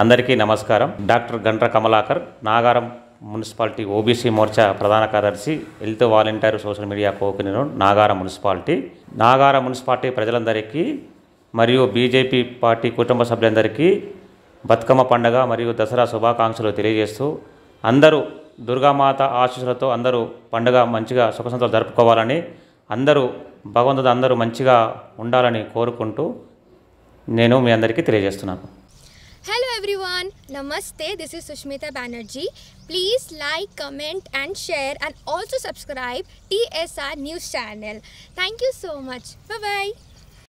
అందరికీ నమస్కారం doctor Gandra Kamalakar Nagaram municipality OBC Morcha ప్రధాన కార్యదర్శి health volunteer social media coordinator Nagaram municipality Nagaram municipality ప్రజలందరికీ మరియు బీజేపీ పార్టీ కుటుంబ సభ్యులందరికీ బతుకమ్మ పండగ మరియు దసరా శుభాకాంక్షలు తెలియజేస్తూ అందరూ దుర్గామాత ఆశీస్సులతో అందరూ పండుగ మంచిగా సుఖసంతో జరుపుకోవాలని అందరూ భగవంతుడు అందరూ మంచిగా ఉండాలని కోరుకుంటూ నేను మీ అందరికీ తెలియజేస్తున్నాను Hello everyone, Namaste. This is Sushmita Banerjee. Please like, comment, and share, and also subscribe TSR News Channel. Thank you so much. Bye bye.